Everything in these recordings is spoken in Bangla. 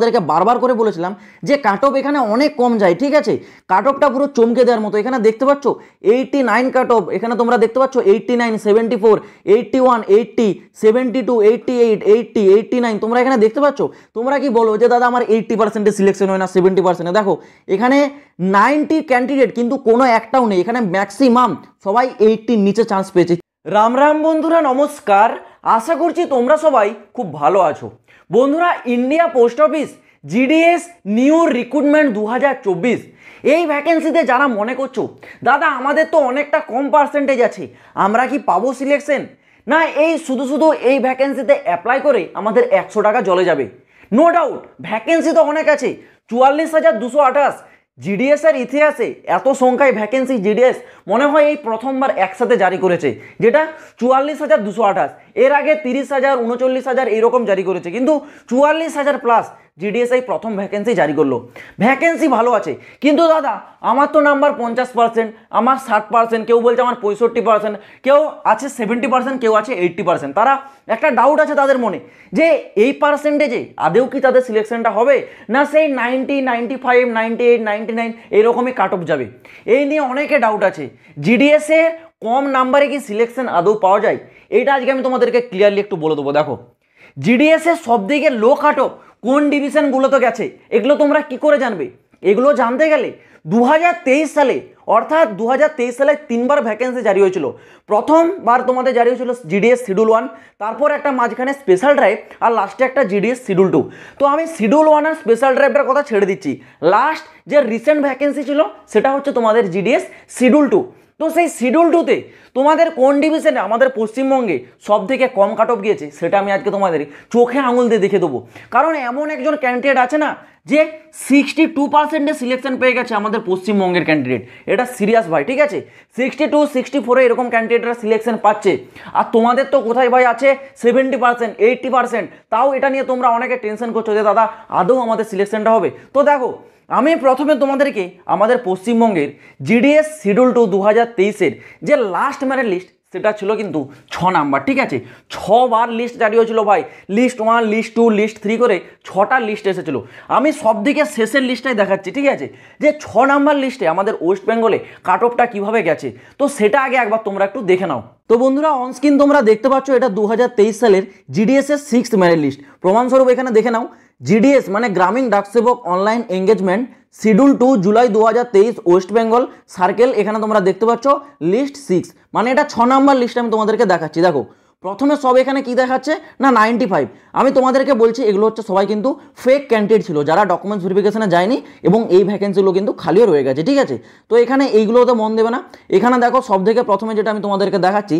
তাদেরকে বারবার করে বলেছিলাম যে কাট অফ এখানে অনেক কম যায় ঠিক আছে কাট অফটা পুরো চমকে দেওয়ার মতো এখানে দেখতে পাচ্ছ এইটটি নাইন কাট অফ এখানে তোমরা দেখতে পাচ্ছ eighty nine seventy four eighty one eighty seventy two eighty eight eighty eighty nine তোমরা এখানে দেখতে পাচ্ছ তোমরা কি বলো যে দাদা আমার এইটটি পার্সেন্টে সিলেকশন হয় না সেভেন্টি পার্সেন্টে দেখো এখানে নাইনটি ক্যান্ডিডেট কিন্তু কোনো একটাও নেই এখানে ম্যাক্সিমাম সবাই এইটটির নিচে চান্স পেয়েছে রাম রাম বন্ধুরা নমস্কার আশা করছি তোমরা সবাই খুব ভালো আছো বন্ধুরা India post office GDS new recruitment দু এই ভ্যাকেন্সিতে যারা মনে করছো দাদা আমাদের তো অনেকটা কম পার্সেন্টেজ আছে আমরা কি পাবো সিলেকশন না এই শুধু শুধু এই ভ্যাকেন্সিতে অ্যাপ্লাই করে আমাদের একশো টাকা জলে যাবে নো ডাউট ভ্যাকেন্সি তো অনেক আছে চুয়াল্লিশ হাজার দুশো আঠাশ জিডিএসের ইতিহাসে এত সংখ্যায় ভ্যাকেন্সি জিডিএস মনে হয় এই প্রথমবার একসাথে জারি করেছে যেটা চুয়াল্লিশ হাজার দুশো আঠাশ এর আগে তিরিশ হাজার উনচল্লিশ হাজার এরকম জারি করেছে কিন্তু চুয়াল্লিশ হাজার প্লাস জিডিএসআই প্রথম ভ্যাকেন্সি জারি করলো ভ্যাকেন্সি ভালো আছে কিন্তু দাদা আমার তো নাম্বার পঞ্চাশ পার্সেন্ট আমার ষাট পার্সেন্ট কেউ বলছে আমার পঁয়ষট্টি পার্সেন্ট কেউ আছে সেভেন্টি পার্সেন্ট কেউ আছে এইট্টি পার্সেন্ট তারা একটা ডাউট আছে তাদের মনে যে এই পার্সেন্টেজে আদেও কি তাদের সিলেকশনটা হবে না সেই ninety ninety five ninety eight ninety nine এইরকমই কাট অফ যাবে এই নিয়ে অনেকে ডাউট আছে জিডিএসএ কম নাম্বারে কি সিলেকশন আদৌ পাওয়া যায় এটা আজকে আমি তোমাদেরকে ক্লিয়ারলি একটু বলে দেবো দেখো জিডিএসের সব দিকে লো খাটো কোন ডিভিশনগুলো তো গেছে এগুলো তোমরা কি করে জানবে এগুলো জানতে গেলে দু সালে অর্থাৎ দু সালে তিনবার ভ্যাকেন্সি জারি হয়েছিল প্রথমবার তোমাদের জারি হয়েছিল জিডিএস শিডিউল ওয়ান তারপর একটা মাঝখানে স্পেশাল ড্রাইভ আর লাস্টে একটা জিডিএস শিডিউল টু তো আমি শিডিউল ওয়ান আর স্পেশাল ড্রাইভটার কথা ছেড়ে দিচ্ছি লাস্ট যে রিসেন্ট ভ্যাকেন্সি ছিল সেটা হচ্ছে তোমাদের জিডিএস শিডিউল টু তো সেই শিডিউল টুতে তোমাদের কোন ডিভিশনে আমাদের পশ্চিমবঙ্গে সব থেকে কম কাট অফ গিয়েছে সেটা আমি আজকে তোমাদের চোখে আঙুল দিয়ে দেখে দেবো কারণ এমন একজন ক্যান্ডিডেট আছে না যে সিক্সটি টু পার্সেন্টে সিলেকশন পেয়ে গেছে আমাদের পশ্চিমবঙ্গের ক্যান্ডিডেট এটা সিরিয়াস ভাই ঠিক আছে সিক্সটি টু সিক্সটি ফোরে এরকম ক্যান্ডিডেটরা সিলেকশন পাচ্ছে আর তোমাদের তো কোথায় ভাই আছে সেভেন্টি পার্সেন্ট এইট্টি পার্সেন্ট তাও এটা নিয়ে তোমরা অনেকে টেনশন করছো যে দাদা আদৌ আমাদের সিলেকশনটা হবে তো দেখো আমি প্রথমে তোমাদেরকে আমাদের পশ্চিমবঙ্গের জিডিএস শিডিউল টু দু হাজার তেইশের যে লাস্ট মেরিট লিস্ট সেটা ছিল কিন্তু ছ নাম্বার ঠিক আছে ছবার লিস্ট জারি হয়েছিল ভাই list one list two list three করে ছটা লিস্ট এসেছিলো আমি সব দিকে শেষের লিস্টটাই দেখাচ্ছি ঠিক আছে যে ছ নাম্বার লিস্টে আমাদের ওয়েস্ট বেঙ্গলে কাট অফটা কীভাবে গেছে তো সেটা আগে একবার তোমরা একটু দেখে নাও তো বন্ধুরা অনস্ক্রিন তোমরা দেখতে পাচ্ছ এটা দু সালের জিডিএসের সিক্স ম্যারেজ লিস্ট প্রমাণস্বরূপ এখানে দেখে নাও জিডিএস মানে গ্রামীণ ডাকসেবক online engagement schedule two July দু ওয়েস্ট বেঙ্গল সার্কেল এখানে তোমরা দেখতে পাচ্ছ লিস্ট সিক্স মানে এটা ছ নম্বর লিস্ট আমি তোমাদেরকে দেখাচ্ছি দেখো প্রথমে সব এখানে কি দেখাচ্ছে না নাইনটি ফাইভ আমি তোমাদেরকে বলছি এগুলো হচ্ছে সবাই কিন্তু ফেক ক্যান্ডিডেট ছিল যারা ডকুমেন্টস ভেরিফিকেশানে যায়নি এবং এই ভ্যাকেন্সিগুলো কিন্তু খালিও রয়ে গেছে ঠিক আছে তো এখানে এইগুলোতে মন দেবে না এখানে দেখো সব থেকে প্রথমে যেটা আমি তোমাদেরকে দেখাচ্ছি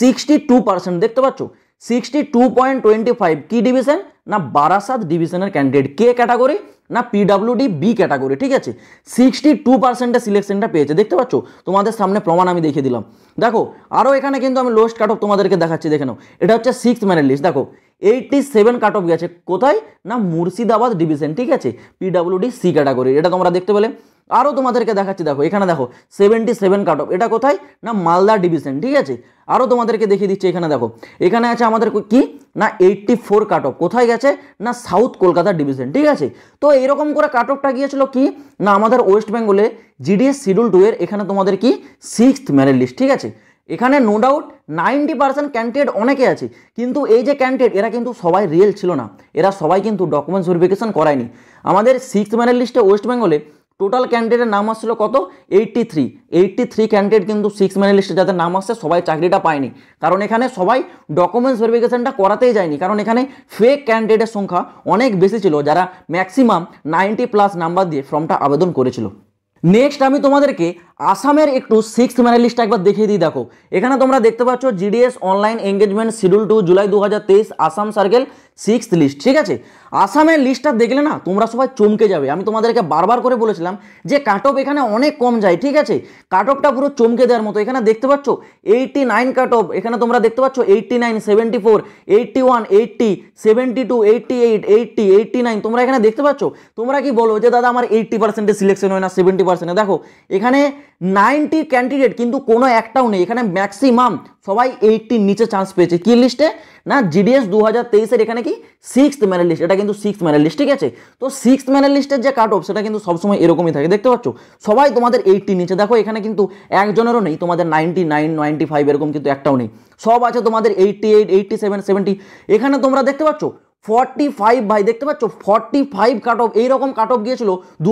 সিক্সটি টু পার্সেন্ট দেখতে পাচ্ছ sixty two point twenty five কী ডিভিশন না বারাসাত ডিভিশনের ক্যান্ডিডেট কে ক্যাটাগরি না পিডাব্লিউডি বি ক্যাটাগরি ঠিক আছে সিক্সটি টু পার্সেন্টের সিলেকশনটা পেয়েছে দেখতে পাচ্ছ তোমাদের সামনে প্রমাণ আমি দেখিয়ে দিলাম দেখো আরও এখানে কিন্তু আমি লোয়েস্ট কাট অফ তোমাদেরকে দেখাচ্ছি দেখে নাও এটা হচ্ছে সিক্স ম্যানের লিস্ট দেখো এইটটি সেভেন কাট অফ গেছে কোথায় না মুর্শিদাবাদ ডিভিশন ঠিক আছে পিডাব্লিউডি সি ক্যাটাগরি এটা তোমরা দেখতে পেলে আরও তোমাদেরকে দেখাচ্ছি দেখো এখানে দেখো সেভেন্টি সেভেন কাট অফ এটা কোথায় না মালদা ডিভিশন ঠিক আছে আরও তোমাদেরকে দেখিয়ে দিচ্ছি এখানে দেখো এখানে আছে আমাদের কি না এইটটি ফোর কাট অফ কোথায় গেছে না সাউথ কলকাতা ডিভিশন ঠিক আছে তো এরকম করে কাট অফটা গিয়েছিল কি না আমাদের ওয়েস্ট বেঙ্গলে জিডিএস শিডিউল টু এর এখানে তোমাদের কি সিক্সথ ম্যারেট লিস্ট ঠিক আছে এখানে no doubt ninety percent candidate অনেকে আছে কিন্তু এই যে ক্যান্ডিডেট এরা কিন্তু সবাই রিয়েল ছিল না এরা সবাই কিন্তু ডকুমেন্টস ভেরিফিকেশন করায়নি আমাদের সিক্স ম্যানের লিস্টে ওয়েস্ট বেঙ্গলে টোটাল ক্যান্ডিডেটের নাম আসছিল কত eighty three eighty three candidate কিন্তু সিক্স ম্যানের লিস্টে যাদের নাম আসছে সবাই চাকরিটা পায়নি কারণ এখানে সবাই ডকুমেন্টস ভেরিফিকেশনটা করাতেই যায়নি কারণ এখানে ফেক ক্যান্ডিডেটের সংখ্যা অনেক বেশি ছিল যারা ম্যাক্সিমাম নাইনটি প্লাস নাম্বার দিয়ে ফর্মটা আবেদন করেছিল নেক্সট আমি তোমাদেরকে আসামের একটু সিক্স ম্যানের লিস্টটা একবার দেখিয়ে দিই দেখো এখানে তোমরা দেখতে পাচ্ছ GDS online engagement schedule two July দু আসাম সার্কেল সিক্স লিস্ট ঠিক আছে আসামের লিস্টটা দেখলে না তোমরা সবাই চমকে যাবে আমি তোমাদেরকে বারবার করে বলেছিলাম যে কাট অফ এখানে অনেক কম যায় ঠিক আছে কাট অফটা পুরো চমকে দেওয়ার মতো এখানে দেখতে পাচ্ছ এইটটি নাইন কাট অফ এখানে তোমরা দেখতে পাচ্ছ eighty nine seventy four eighty one eighty seventy two eighty eight eighty eighty nine তোমরা এখানে দেখতে পাচ্ছ তোমরা কি বলো যে দাদা আমার এইটটি পার্সেন্টে সিলেকশন হয় না সেভেন্টি পার্সেন্টে দেখো এখানে নাইনটি ক্যান্ডিডেট কিন্তু কোনো একটাও নেই এখানে ম্যাক্সিমাম সবাই এইটটির নিচে চান্স পেয়েছে কি লিস্টে না জিডিএস দু হাজার তেইশের এখানে কি সিক্স ম্যানের লিস্ট এটা কিন্তু সিক্স ম্যানের লিস্ট ঠিক আছে তো সিক্স ম্যানের লিস্টের যে কাট অফ সেটা কিন্তু সবসময় এরকমই থাকে দেখতে পাচ্ছ সবাই তোমাদের এইটটির নিচে দেখো এখানে কিন্তু একজনেরও নেই তোমাদের নাইনটি নাইন নাইনটি ফাইভ এরকম কিন্তু একটাও নেই সব আছে তোমাদের eighty eight eighty seven seventy এখানে তোমরা দেখতে পাচ্ছ ফর্টি ফাইভ ভাই দেখতে পাচ্ছ ফর্টি ফাইভ কাট অফ এইরকম কাট অফ গিয়েছিল দু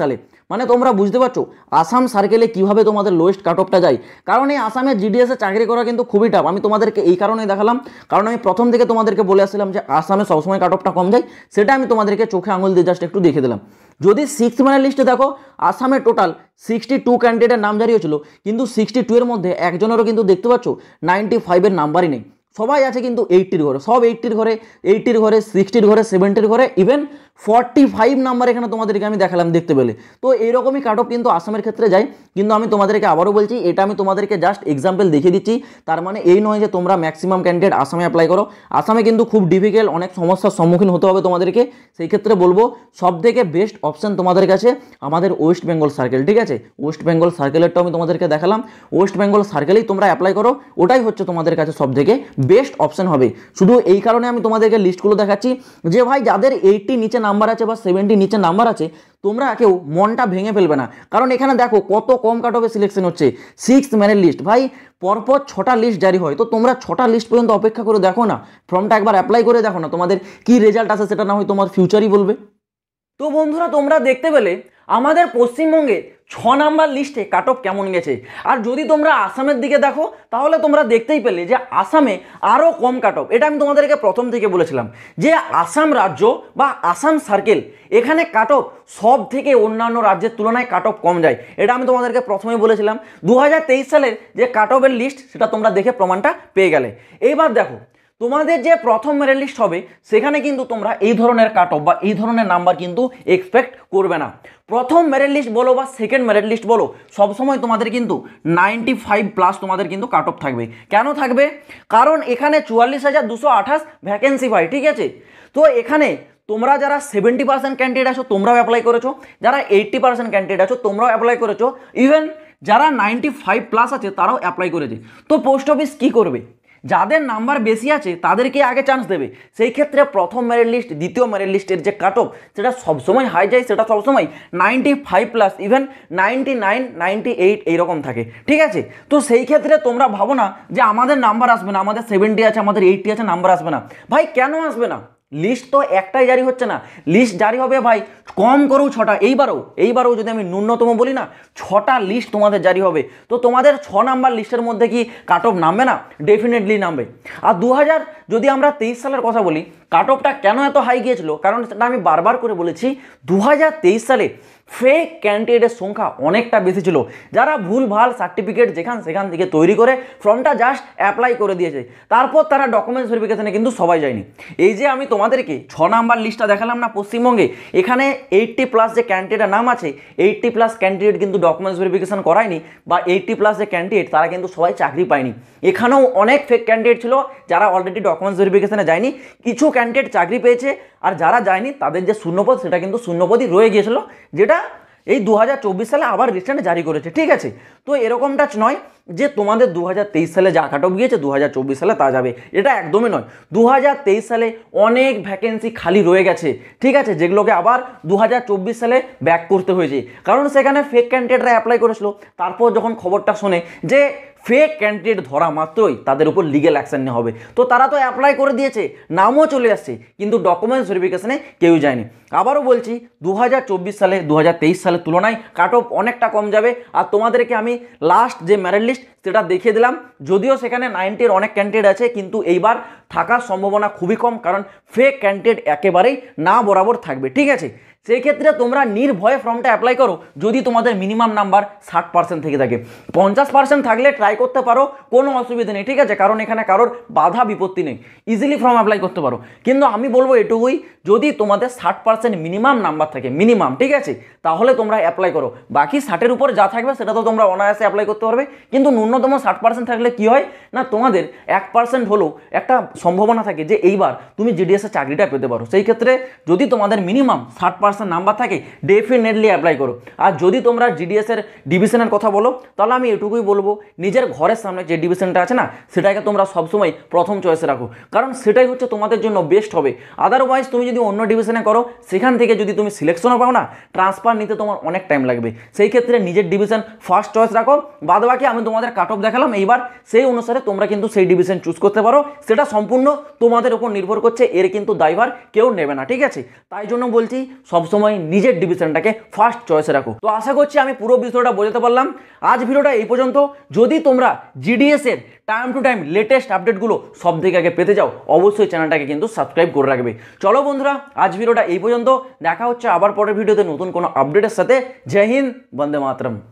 সালে মানে তোমরা বুঝতে পারছো আসাম সার্কেলে কিভাবে তোমাদের লোয়েস্ট কাট অফটা যায় কারণ এই আসামের জিডিএসে চাকরি করা কিন্তু খুবই টাফ আমি তোমাদেরকে এই কারণে দেখালাম কারণ আমি প্রথম থেকে তোমাদেরকে বলে আসছিলাম যে আসামে সবসময় কাট অফটা কম যায় সেটা আমি তোমাদেরকে চোখে আঙুল দিয়ে জাস্ট একটু দেখে দিলাম যদি সিক্স ম্যানের লিস্টে দেখো আসামে টোটাল সিক্সটি টু ক্যান্ডিডেটের নাম জারি হয়েছিল কিন্তু সিক্সটি টু এর মধ্যে একজনেরও কিন্তু দেখতে পাচ্ছ নাইনটি ফাইভের নাম্বারই নেই সবাই আছে কিন্তু এইটটির ঘরে সব এইটটির ঘরে এইটটির ঘরে সিক্সটির ঘরে সেভেন্টির ঘরে ইভেন ফর্টি ফাইভ নাম্বার এখানে তোমাদেরকে আমি দেখালাম দেখতে পেলে তো এইরকমই কাট অফ কিন্তু আসামের ক্ষেত্রে যায় কিন্তু আমি তোমাদেরকে আবারও বলছি এটা আমি তোমাদেরকে জাস্ট এক্সাম্পল দেখিয়ে দিচ্ছি তার মানে এই নয় যে তোমরা ম্যাক্সিমাম ক্যান্ডিডেট আসামে অ্যাপ্লাই করো আসামে কিন্তু খুব ডিফিকাল্ট অনেক সমস্যার সম্মুখীন হতে হবে তোমাদেরকে সেই ক্ষেত্রে বলবো সব থেকে বেস্ট অপশান তোমাদের কাছে আমাদের ওয়েস্ট বেঙ্গল সার্কেল ঠিক আছে ওয়েস্ট বেঙ্গল সার্কেলেরটাও আমি তোমাদেরকে দেখালাম ওয়েস্ট বেঙ্গল সার্কেলেই তোমরা অ্যাপ্লাই করো ওটাই হচ্ছে তোমাদের কাছে সব থেকে বেস্ট অপশান হবে শুধু এই কারণে আমি তোমাদেরকে লিস্টগুলো দেখাচ্ছি যে ভাই যাদের এইটটি নিচে নাম্বার আছে বা সেভেন্টি নিচে নাম্বার আছে তোমরা কেউ মনটা ভেঙে ফেলবে না কারণ এখানে দেখো কত কম কাট হবে সিলেকশন হচ্ছে সিক্স ম্যানের লিস্ট ভাই পরপর ছটা লিস্ট জারি হয় তো তোমরা ছটা লিস্ট পর্যন্ত অপেক্ষা করে দেখো না ফর্মটা একবার অ্যাপ্লাই করে দেখো না তোমাদের কি রেজাল্ট আছে সেটা না হয় তোমার ফিউচারই বলবে তো বন্ধুরা তোমরা দেখতে পেলে আমাদের পশ্চিমবঙ্গে ছ নাম্বার লিস্টে কাট অফ কেমন গেছে আর যদি তোমরা আসামের দিকে দেখো তাহলে তোমরা দেখতেই পেলে যে আসামে আরও কম কাট অফ এটা আমি তোমাদেরকে প্রথম থেকে বলেছিলাম যে আসাম রাজ্য বা আসাম সার্কেল এখানে কাট অফ সব থেকে অন্যান্য রাজ্যের তুলনায় কাট অফ কম যায় এটা আমি তোমাদেরকে প্রথমেই বলেছিলাম দু সালের যে কাট অফের লিস্ট সেটা তোমরা দেখে প্রমাণটা পেয়ে গেলে এইবার দেখো তোমাদের যে প্রথম মেরিট লিস্ট হবে সেখানে কিন্তু তোমরা এই ধরনের কাট অফ বা এই ধরনের নাম্বার কিন্তু এক্সপেক্ট করবে না প্রথম মেরিট লিস্ট বলো বা সেকেন্ড মেরিট লিস্ট বলো সবসময় তোমাদের কিন্তু নাইনটি ফাইভ প্লাস তোমাদের কিন্তু কাট অফ থাকবে কেন থাকবে কারণ এখানে চুয়াল্লিশ হাজার দুশো আঠাশ ভ্যাকেন্সি পাই ঠিক আছে তো এখানে তোমরা যারা সেভেন্টি পার্সেন্ট ক্যান্ডিডেট আছো তোমরাও অ্যাপ্লাই করেছো যারা এইটটি পার্সেন্ট ক্যান্ডিডেট আছো তোমরাও অ্যাপ্লাই করেছো ইভেন যারা নাইনটি ফাইভ প্লাস আছে তারাও অ্যাপ্লাই করেছে তো পোস্ট অফিস কী করবে যাদের নাম্বার বেশি আছে তাদেরকে আগে চান্স দেবে সেই ক্ষেত্রে প্রথম মেরিট লিস্ট দ্বিতীয় মেরিট লিস্টের যে কাট অফ সেটা সবসময় হাই যায় সেটা সবসময় ninety five plus even ninety nine ninety eight এইরকম থাকে ঠিক আছে তো সেই ক্ষেত্রে তোমরা ভাবো না যে আমাদের নাম্বার আসবে না আমাদের সেভেন্টি আছে আমাদের এইটটি আছে নাম্বার আসবে না ভাই কেন আসবে না লিস্ট তো একটাই জারি হচ্ছে না লিস্ট জারি হবে ভাই কম করেও ছটা এইবারও এইবারও যদি আমি ন্যূনতম বলি না ছটা লিস্ট তোমাদের জারি হবে তো তোমাদের ছ নাম্বার লিস্টের মধ্যে কি কাট অফ নামবে না ডেফিনেটলি নামবে আর দু যদি আমরা তেইশ সালের কথা বলি কাট অফটা কেন এত হাই গিয়েছিল কারণ সেটা আমি বারবার করে বলেছি দু সালে ফেক ক্যান্ডিডেটের সংখ্যা অনেকটা বেশি ছিল যারা ভুল ভাল সার্টিফিকেট যেখান সেখান থেকে তৈরি করে ফর্মটা জাস্ট অ্যাপ্লাই করে দিয়েছে তারপর তারা ডকুমেন্টস ভেরিফিকেশানে কিন্তু সবাই যায়নি এই যে আমি তোমাদেরকে ছ নাম্বার লিস্টটা দেখালাম না পশ্চিমবঙ্গে এখানে এইটটি প্লাস যে ক্যান্ডিডেটের নাম আছে এইটটি প্লাস ক্যান্ডিডেট কিন্তু ডকুমেন্টস ভেরিফিকেশান করায়নি বা এইটটি প্লাস যে ক্যান্ডিডেট তারা কিন্তু সবাই চাকরি পায়নি এখানেও অনেক ফেক ক্যান্ডিডেট ছিল যারা অলরেডি ডকুমেন্টস ভেরিফিকেশানে যায়নি কিছু ক্যান্ডিডেট চাকরি পেয়েছে আর যারা যায়নি তাদের যে শূন্যপদ সেটা কিন্তু শূন্যপদই রয়ে গিয়েছিল যেটা এই দু সালে আবার রিসেন্ট জারি করেছে ঠিক আছে তো এরকমটা নয় যে তোমাদের দু সালে যা অফ গিয়েছে দু সালে তা যাবে এটা একদমই নয় দু সালে অনেক ভ্যাকেন্সি খালি রয়ে গেছে ঠিক আছে যেগুলোকে আবার দু সালে ব্যাক করতে হয়েছে কারণ সেখানে ফেক ক্যান্ডিডেটরা অ্যাপ্লাই করেছিল তারপর যখন খবরটা শোনে যে ফেক ক্যান্ডিডেট ধরা মাত্রই তাদের উপর লিগেল অ্যাকশান নেওয়া হবে তো তারা তো অ্যাপ্লাই করে দিয়েছে নামও চলে আসছে কিন্তু ডকুমেন্টস ভেরিফিকেশানে কেউ যায়নি আবারও বলছি দু সালে দু সালের তুলনায় কাট অফ অনেকটা কম যাবে আর তোমাদেরকে আমি লাস্ট যে মেরিট লিস্ট সেটা দেখিয়ে দিলাম যদিও সেখানে নাইনটির অনেক ক্যান্ডিডেট আছে কিন্তু এইবার থাকার সম্ভাবনা খুবই কম কারণ ফেক ক্যান্ডিডেট একেবারেই না বরাবর থাকবে ঠিক আছে সেই ক্ষেত্রে তোমরা নির্ভয়ে ফর্মটা অ্যাপ্লাই করো যদি তোমাদের মিনিমাম নাম্বার ষাট পার্সেন্ট থেকে থাকে পঞ্চাশ পার্সেন্ট থাকলে ট্রাই করতে পারো কোনো অসুবিধা নেই ঠিক আছে কারণ এখানে কারোর বাধা বিপত্তি নেই ইজিলি ফর্ম অ্যাপ্লাই করতে পারো কিন্তু আমি বলবো এটুকুই যদি তোমাদের ষাট পার্সেন্ট মিনিমাম নাম্বার থাকে মিনিমাম ঠিক আছে তাহলে তোমরা অ্যাপ্লাই করো বাকি ষাটের উপর যা থাকবে সেটা তো তোমরা অনায়াসে অ্যাপ্লাই করতে পারবে কিন্তু ন্যূনতম ষাট পার্সেন্ট থাকলে কি হয় না তোমাদের এক পার্সেন্ট হলেও একটা সম্ভাবনা থাকে যে এইবার তুমি জিডিএসের চাকরিটা পেতে পারো সেই ক্ষেত্রে যদি তোমাদের মিনিমাম ষাট পার্সেন্ট নাম্বার থাকে ডেফিনেটলি অ্যাপ্লাই করো আর যদি তোমরা জিডিএসের ডিভিশনের কথা বলো তাহলে আমি এটুকুই বলবো নিজের ঘরের সামনে যে ডিভিশনটা আছে না সেটাকে তোমরা সবসময় প্রথম চয়েসে রাখো কারণ সেটাই হচ্ছে তোমাদের জন্য বেস্ট হবে আদারওয়াইজ তুমি যদি অন্য ডিভিশনে করো সেখান থেকে যদি তুমি সিলেকশনও পাও না ট্রান্সফার নিতে তোমার অনেক টাইম লাগবে সেই ক্ষেত্রে নিজের ডিভিশন ফার্স্ট চয়েস রাখো বাদ বাকি আমি তোমাদের কাট অফ দেখালাম এইবার সেই অনুসারে তোমরা কিন্তু সেই ডিভিশন চুজ করতে পারো সেটা সম্পূর্ণ তোমাদের উপর নির্ভর করছে এর কিন্তু দায়ভার কেউ নেবে না ঠিক আছে তাই জন্য বলছি সব সবসময় নিজের ডিভিশনটাকে ফার্স্ট চয়েসে রাখো তো আশা করছি আমি পুরো বিষয়টা বোঝাতে পারলাম আজ ভিডিওটা এই পর্যন্ত যদি তোমরা জিডিএসের টাইম টু টাইম লেটেস্ট আপডেটগুলো সব থেকে আগে পেতে যাও অবশ্যই চ্যানেলটাকে কিন্তু সাবস্ক্রাইব করে রাখবে চলো বন্ধুরা আজ ভিডিওটা এই পর্যন্ত দেখা হচ্ছে আবার পরের ভিডিওতে নতুন কোনো আপডেটের সাথে জয় হিন্দ বন্দে মাতরম